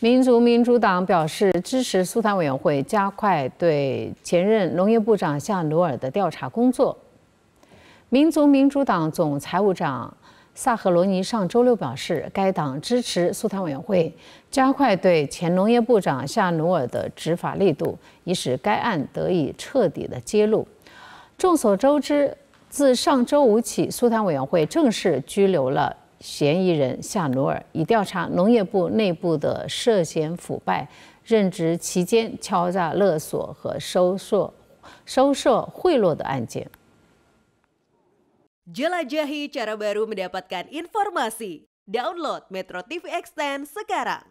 民族民主党表示支持苏丹委员会加快对前任农业部长夏努尔的调查工作。民族民主党总财务长萨赫罗尼上周六表示，该党支持苏丹委员会加快对前农业部长夏努尔的执法力度，以使该案得以彻底的揭露。众所周知，自上周五起，苏丹委员会正式拘留了。嫌疑人夏努尔已调查农业部内部的涉嫌腐败、任职期间敲诈勒索和收受贿赂的案件。jelajahi cara baru mendapatkan informasi. download Metro TV exten sekarang.